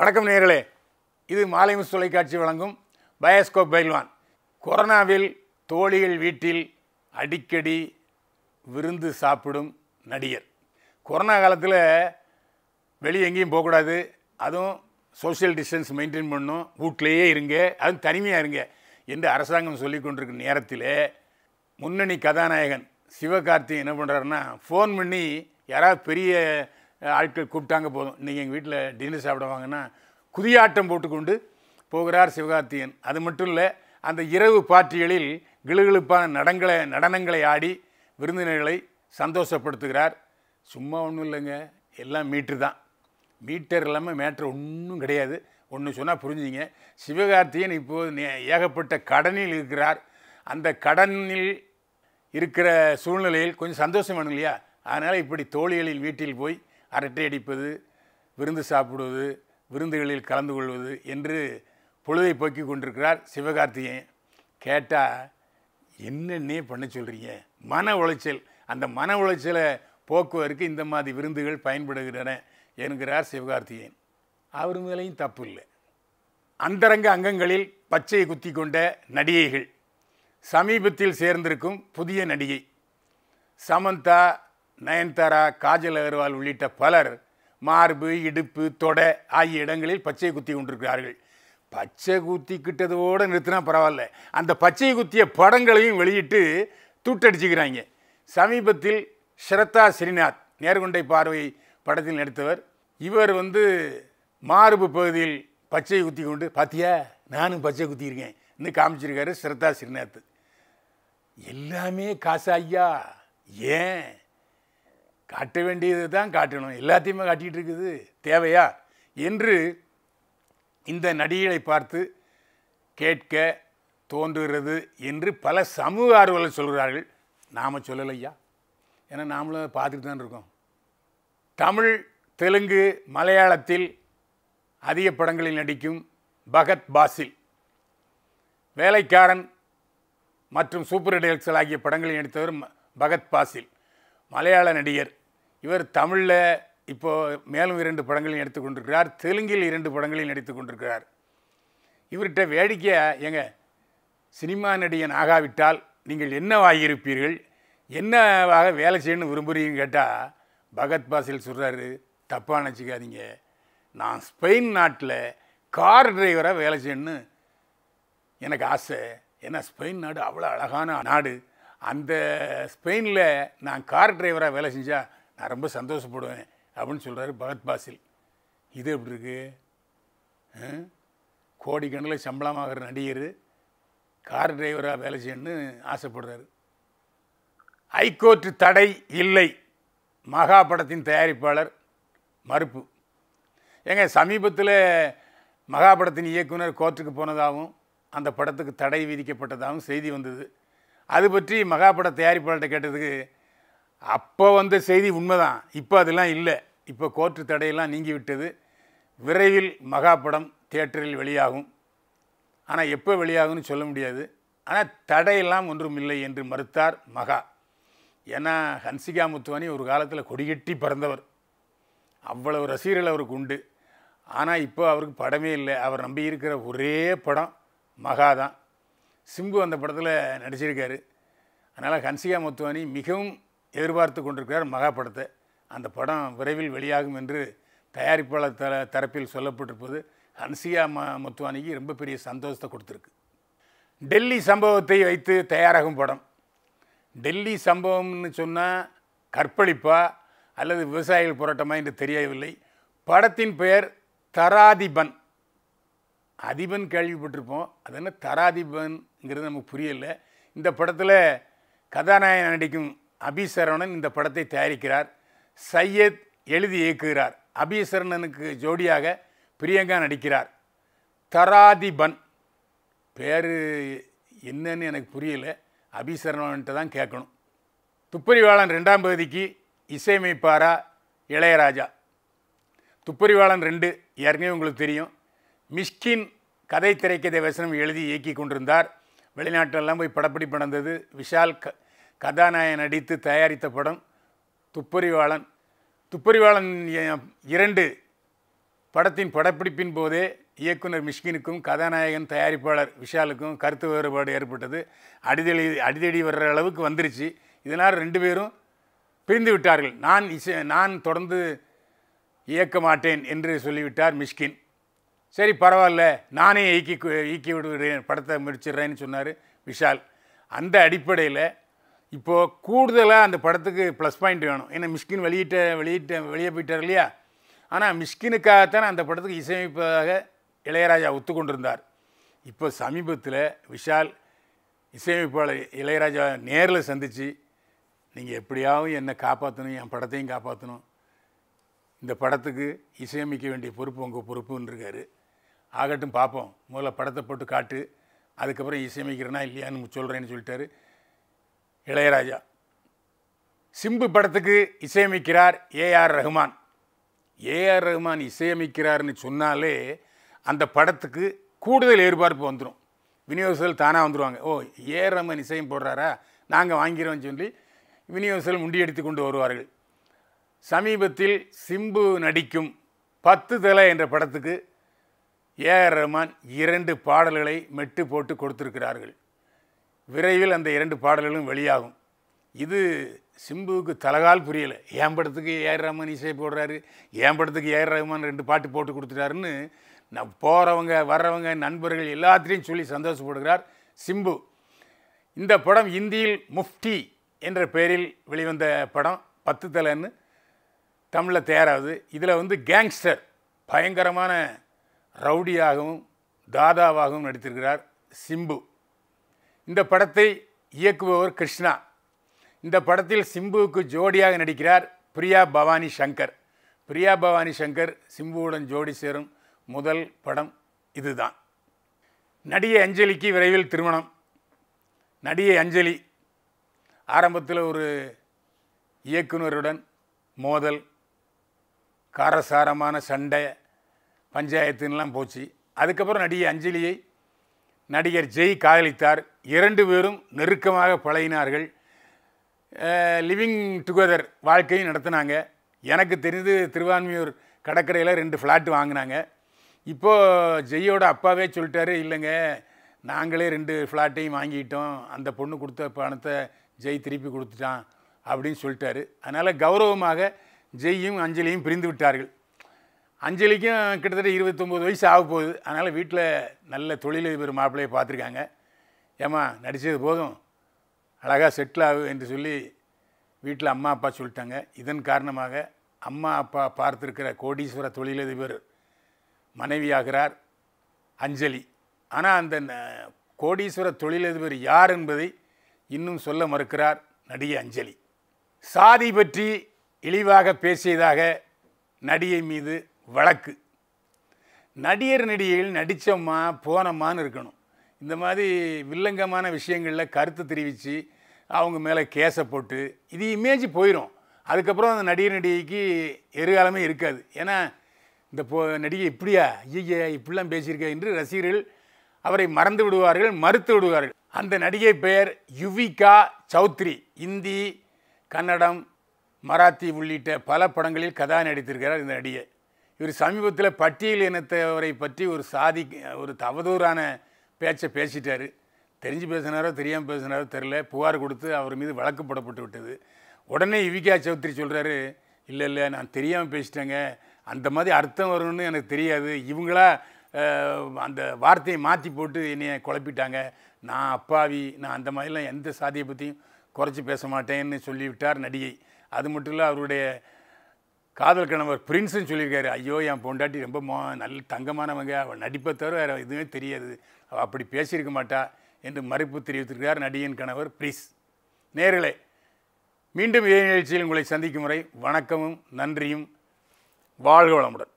வணக்கம் நேர்களே இது மாலைமிஸ் தொலைக்காட்சி வழங்கும் பயோஸ்கோப் பைல்வான் கொரோனாவில் தோழிகள் வீட்டில் அடிக்கடி விருந்து சாப்பிடும் நடிகர் கொரோனா காலத்தில் வெளியே எங்கேயும் போகக்கூடாது அதுவும் சோசியல் டிஸ்டன்ஸ் மெயின்டைன் பண்ணும் வீட்டிலையே இருங்க அதுவும் தனிமையாக இருங்க என்று அரசாங்கம் சொல்லி கொண்டிருக்கும் நேரத்தில் முன்னணி கதாநாயகன் சிவகார்த்தி என்ன பண்ணுறாருன்னா ஃபோன் பண்ணி யாராவது பெரிய ஆட்கள் கூப்பிட்டாங்க போதும் இன்றைக்கி எங்கள் வீட்டில் டின்னர் சாப்பிட வாங்கன்னா குதியாட்டம் போட்டுக்கொண்டு போகிறார் சிவகார்த்தியன் அது மட்டும் இல்லை அந்த இரவு பார்ட்டிகளில் கிளுகிழுப்பான நடங்களை நடனங்களை ஆடி விருந்தினர்களை சந்தோஷப்படுத்துகிறார் சும்மா ஒன்றும் இல்லைங்க எல்லாம் மீட்ரு தான் மீட்டர் இல்லாமல் மேட்ரு ஒன்றும் கிடையாது ஒன்று சொன்னால் புரிஞ்சுங்க சிவகார்த்தியன் இப்போது ஏகப்பட்ட கடனில் இருக்கிறார் அந்த கடனில் இருக்கிற சூழ்நிலையில் கொஞ்சம் சந்தோஷம் வேணும் இல்லையா அதனால் இப்படி தோழிகளின் வீட்டில் போய் அரட்டை அடிப்பது விருந்து சாப்பிடுவது விருந்துகளில் கலந்து கொள்வது என்று பொழுதை போக்கி கொண்டிருக்கிறார் சிவகார்த்திகேயன் கேட்டால் என்னென்னே பண்ண சொல்கிறீங்க மன உளைச்சல் அந்த மன உளைச்சலை போக்குவதற்கு இந்த மாதிரி விருந்துகள் பயன்படுகின்றன என்கிறார் சிவகார்த்திகேயன் அவர் மேலேயும் தப்பு இல்லை அந்தரங்க அங்கங்களில் பச்சை குத்தி கொண்ட நடிகைகள் சமீபத்தில் சேர்ந்திருக்கும் புதிய நடிகை சமந்தா நயன்தாரா காஜல் அகர்வால் உள்ளிட்ட பலர் மார்பு இடுப்பு தொடை ஆகிய இடங்களில் பச்சை குத்தி கொண்டிருக்கிறார்கள் பச்சை குத்தி கிட்டதோடு நிறுத்தினா பரவாயில்ல அந்த பச்சை குத்திய படங்களையும் வெளியிட்டு தூட்டடிச்சுக்கிறாங்க சமீபத்தில் ஸ்ரத்தா ஸ்ரீநாத் நேர்கொண்டை பார்வை படத்தில் நடித்தவர் இவர் வந்து மார்பு பகுதியில் பச்சை குத்தி கொண்டு பார்த்தியா நானும் பச்சை குத்திருக்கேன் இன்னும் காமிச்சிருக்காரு ஸ்ரத்தா ஸ்ரீநாத் எல்லாமே காசா ஐயா ஏன் காட்ட வேண்டியது தான் காட்டணும் எல்லாத்தையுமே காட்டிகிட்டு இருக்குது தேவையா என்று இந்த நடிகளை பார்த்து கேட்க தோன்றுகிறது என்று பல சமூக ஆர்வலர் சொல்கிறார்கள் நாம் சொல்லலையா ஏன்னா நாமளும் பார்த்துட்டு தான் இருக்கோம் தமிழ் தெலுங்கு மலையாளத்தில் அதிக படங்களில் நடிக்கும் பகத் பாசில் வேலைக்காரன் மற்றும் சூப்பர் டெலக்ஸல் ஆகிய படங்களில் நடித்தவர் பகத் பாசில் மலையாள நடிகர் இவர் தமிழில் இப்போது மேலும் இரண்டு படங்களையும் எடுத்து கொண்டிருக்கிறார் தெலுங்கில் இரண்டு படங்களையும் நடித்து கொண்டிருக்கிறார் இவர்கிட்ட வேடிக்கையாக எங்க சினிமா நடிகன் ஆகாவிட்டால் நீங்கள் என்ன என்னவாகியிருப்பீர்கள் என்னவாக வேலை செய்யணும்னு விரும்புகிறீங்கன்னு கேட்டால் பகத் பாசில் சொல்கிறாரு தப்பாக நினச்சிக்காதீங்க நான் ஸ்பெயின் நாட்டில் கார் டிரைவராக வேலை செய்யணும்னு எனக்கு ஆசை ஏன்னா ஸ்பெயின் நாடு அவ்வளோ அழகான நாடு அந்த ஸ்பெயினில் நான் கார் டிரைவராக வேலை செஞ்சால் நான் ரொம்ப சந்தோஷப்படுவேன் அப்படின்னு சொல்கிறாரு பகத் பாசில் இது எப்படி இருக்குது கோடிக்கணில் சம்பளமாகிற நடிகர் கார் டிரைவராக வேலை செய்யணும்னு ஆசைப்படுறாரு ஹைகோர்ட் தடை இல்லை மகா படத்தின் தயாரிப்பாளர் மறுப்பு ஏங்க சமீபத்தில் மகா படத்தின் இயக்குனர் கோர்ட்டுக்கு போனதாகவும் அந்த படத்துக்கு தடை விதிக்கப்பட்டதாகவும் செய்தி வந்தது அது பற்றி மகாபட தயாரிப்பாளர்கிட்ட கேட்டதுக்கு அப்போ வந்த செய்தி உண்மைதான் இப்போ அதெல்லாம் இல்லை இப்போ கோர்ட்டு தடையெல்லாம் நீங்கிவிட்டது விரைவில் மகாபடம் தியேட்டரில் வெளியாகும் ஆனால் எப்போ வெளியாகும்னு சொல்ல முடியாது ஆனால் தடையெல்லாம் ஒன்றும் இல்லை என்று மறுத்தார் மகா ஏன்னா ஹன்சிகா முத்துவானி ஒரு காலத்தில் கொடிகட்டி பிறந்தவர் அவ்வளவு ரசிகர்கள் அவருக்கு உண்டு ஆனால் இப்போ அவருக்கு படமே இல்லை அவர் நம்பி இருக்கிற ஒரே படம் மகா தான் சிம்பு அந்த படத்தில் நடிச்சிருக்காரு அதனால் ஹன்சிகா முத்துவானி மிகவும் எதிர்பார்த்து கொண்டிருக்கிறார் மகா படத்தை அந்த படம் விரைவில் வெளியாகும் என்று தயாரிப்பாளர் தர தரப்பில் சொல்லப்பட்டிருப்பது ஹன்சிகா ம முத்துவானிக்கு ரொம்ப பெரிய சந்தோஷத்தை கொடுத்துருக்கு டெல்லி சம்பவத்தை வைத்து தயாராகும் படம் டெல்லி சம்பவம்னு சொன்னால் கற்பழிப்பா அல்லது விவசாயிகள் போராட்டமாக என்று தெரியவில்லை படத்தின் பெயர் தராதிபன் அதிபன் கேள்விப்பட்டிருப்போம் அது என்ன தராதிபன் நமக்கு புரியலை இந்த படத்தில் கதாநாயகன் நடிக்கும் அபிசரவணன் இந்த படத்தை தயாரிக்கிறார் சையத் எழுதி இயக்குகிறார் அபிசரணனுக்கு ஜோடியாக பிரியங்கா நடிக்கிறார் தராதிபன் பேர் என்னன்னு எனக்கு புரியலை அபிசரணன்ட்டு தான் கேட்கணும் துப்பரிவாளன் ரெண்டாம் பகுதிக்கு இசையமைப்பாரா இளையராஜா துப்பரிவாளன் ரெண்டு ஏற்கனவே உங்களுக்கு தெரியும் மிஷ்கின் கதை திரைக்கதை வசனம் எழுதி இயக்கி கொண்டிருந்தார் வெளிநாட்டிலெல்லாம் போய் படப்பிடிப்பு நடந்தது விஷால் க கதாநாயகன் நடித்து தயாரித்த படம் துப்பறிவாளன் துப்பறிவாளன் இரண்டு படத்தின் படப்பிடிப்பின் போதே இயக்குனர் மிஷ்கினுக்கும் கதாநாயகன் தயாரிப்பாளர் விஷாலுக்கும் கருத்து வேறுபாடு ஏற்பட்டது அடிதடி அடிதடி வர்ற அளவுக்கு வந்துருச்சு இதனால் ரெண்டு பேரும் பிரிந்து விட்டார்கள் நான் இசை நான் தொடர்ந்து இயக்க மாட்டேன் என்று சொல்லிவிட்டார் மிஷ்கின் சரி பரவாயில்ல நானே இயக்கி இயக்கி விடுகிறேன் படத்தை முடிச்சிடுறேன்னு சொன்னார் விஷால் அந்த அடிப்படையில் இப்போது கூடுதலாக அந்த படத்துக்கு ப்ளஸ் பாயிண்ட் வேணும் ஏன்னா மிஷ்கின் வெளியிட்ட வெளியிட்ட வெளியே போயிட்டார் இல்லையா ஆனால் மிஷ்கினுக்காகத்தானே அந்த படத்துக்கு இசையமைப்பதாக இளையராஜா ஒத்துக்கொண்டிருந்தார் இப்போ சமீபத்தில் விஷால் இசையமைப்பாளர் இளையராஜா நேரில் சந்தித்து நீங்கள் எப்படியாவும் என்னை காப்பாற்றணும் என் படத்தையும் காப்பாற்றணும் இந்த படத்துக்கு இசையமைக்க வேண்டிய பொறுப்பு உங்கள் பொறுப்புன்னு இருக்காரு ஆகட்டும் பார்ப்போம் முதல்ல படத்தை போட்டு காட்டு அதுக்கப்புறம் இசையமைக்கிறேனா இல்லையான்னு சொல்கிறேன்னு சொல்லிட்டாரு இளையராஜா சிம்பு படத்துக்கு இசையமைக்கிறார் ஏஆர் ரஹ்மான் ஏஆர் ரஹ்மான் இசையமைக்கிறார்னு சொன்னாலே அந்த படத்துக்கு கூடுதல் எதிர்பார்ப்பு வந்துடும் விநியோகசல் தானாக வந்துடுவாங்க ஓ ஏஆர் ரஹ்மான் இசையம் போடுறாரா நாங்கள் வாங்கிறோம்னு சொல்லி விநியோகசல் முண்டியடித்து கொண்டு வருவார்கள் சமீபத்தில் சிம்பு நடிக்கும் பத்து தலை என்ற படத்துக்கு ஏஆர் ரஹ்மான் இரண்டு பாடல்களை மெட்டு போட்டு கொடுத்திருக்கிறார்கள் விரைவில் அந்த இரண்டு பாடல்களும் வெளியாகும் இது சிம்புவுக்கு தலகால் புரியலை ஏன் படத்துக்கு ஏஆர் ரஹ்மான் இசை போடுறாரு ஏன் படத்துக்கு ஏஆர் ரஹ்மான் ரெண்டு பாட்டு போட்டு கொடுத்துட்டாருன்னு நான் போகிறவங்க வர்றவங்க நண்பர்கள் எல்லாத்திலையும் சொல்லி சந்தோஷப்படுகிறார் சிம்பு இந்த படம் இந்தியில் முஃப்டி என்ற பெயரில் வெளிவந்த படம் பத்து தலைன்னு தமிழில் தயாராகுது இதில் வந்து கேங்ஸ்டர் பயங்கரமான ரவுடியாகவும் தாதாவாகவும் நடித்திருக்கிறார் சிம்பு இந்த படத்தை இயக்குபவர் கிருஷ்ணா இந்த படத்தில் சிம்புவுக்கு ஜோடியாக நடிக்கிறார் பிரியா பவானி சங்கர் பிரியா பவானி சங்கர் சிம்புவுடன் ஜோடி சேரும் முதல் படம் இதுதான் நடிகை அஞ்சலிக்கு விரைவில் திருமணம் நடிகை அஞ்சலி ஆரம்பத்தில் ஒரு இயக்குனருடன் மோதல் காரசாரமான சண்டை பஞ்சாயத்துலாம் போச்சு அதுக்கப்புறம் நடிகை அஞ்சலியை நடிகர் ஜெய் காதலித்தார் இரண்டு பேரும் நெருக்கமாக பழகினார்கள் லிவிங் டுகெதர் வாழ்க்கையும் நடத்தினாங்க எனக்கு தெரிந்து திருவான்மியூர் கடற்கரையில் ரெண்டு ஃப்ளாட் வாங்கினாங்க இப்போது ஜெய்யோட அப்பாவே சொல்லிட்டாரு இல்லைங்க நாங்களே ரெண்டு ஃப்ளாட்டையும் வாங்கிட்டோம் அந்த பொண்ணு கொடுத்த பணத்தை ஜெய் திருப்பி கொடுத்துட்டான் அப்படின்னு சொல்லிட்டாரு அதனால் கௌரவமாக ஜெய்யும் அஞ்சலியும் பிரிந்து விட்டார்கள் அஞ்சலிக்கும் கிட்டத்தட்ட இருபத்தொம்போது வயசு ஆக போகுது அதனால் வீட்டில் நல்ல தொழிலதிபர் மாப்பிள்ளையை பார்த்துருக்காங்க ஏம்மா நடித்தது போதும் அழகாக செட்டில் ஆகு என்று சொல்லி வீட்டில் அம்மா அப்பா சொல்லிட்டாங்க இதன் காரணமாக அம்மா அப்பா பார்த்துருக்கிற கோடீஸ்வர தொழிலதிபர் மனைவியாகிறார் அஞ்சலி ஆனால் அந்த கோடீஸ்வர தொழிலதிபர் யார் என்பதை இன்னும் சொல்ல மறுக்கிறார் நடிகை அஞ்சலி சாதி பற்றி இழிவாக பேசியதாக நடிகை மீது வழக்கு நடிகர் நடிகையில் நடித்தோம்மா போனம்மான்னு இருக்கணும் இந்த மாதிரி வில்லங்கமான விஷயங்களில் கருத்து தெரிவித்து அவங்க மேலே கேசை போட்டு இது இமேஜ் போயிடும் அதுக்கப்புறம் அந்த நடிகர் நடிகைக்கு எதிர்காலமே இருக்காது ஏன்னா இந்த போ நடிகை இப்படியா ஐயா இப்படிலாம் பேசியிருக்கா என்று ரசிகர்கள் அவரை மறந்து விடுவார்கள் மறுத்து விடுவார்கள் அந்த நடிகை பெயர் யுவிகா சௌத்ரி இந்தி கன்னடம் மராத்தி உள்ளிட்ட பல படங்களில் கதா நடித்திருக்கிறார் இந்த நடிகை இவர் சமீபத்தில் பட்டியல் இனத்தவரை பற்றி ஒரு சாதி ஒரு தவதூறான பேச்சை பேசிட்டார் தெரிஞ்சு பேசினாரோ தெரியாமல் பேசினாரோ தெரில புகார் கொடுத்து அவர் மீது வழக்கு போடப்பட்டு விட்டது உடனே இவிகா சௌத்ரி சொல்கிறாரு இல்லை இல்லை நான் தெரியாமல் பேசிட்டேங்க அந்த மாதிரி அர்த்தம் வரும்னு எனக்கு தெரியாது இவங்களா அந்த வார்த்தையை மாற்றி போட்டு என்னையை குழப்பிட்டாங்க நான் அப்பாவி நான் அந்த மாதிரிலாம் எந்த சாதியை பற்றியும் குறைச்சி பேச மாட்டேன்னு சொல்லிவிட்டார் நடிகை அது மட்டும் இல்லை அவருடைய காதல் கணவர் பிரின்ஸ்னு சொல்லியிருக்காரு ஐயோ என் பொண்டாட்டி ரொம்ப மோ நல்ல தங்கமானவங்க அவள் நடிப்பை தவிர வேறு எதுவுமே தெரியாது அவள் அப்படி பேசியிருக்க மாட்டா என்று மறுப்பு தெரிவித்திருக்கிறார் நடிகையின் கணவர் பிரிஸ் நேர்களே மீண்டும் இதே நிகழ்ச்சியில் உங்களை சந்திக்கும் முறை வணக்கமும் நன்றியும் வாழ்க வளமுடன்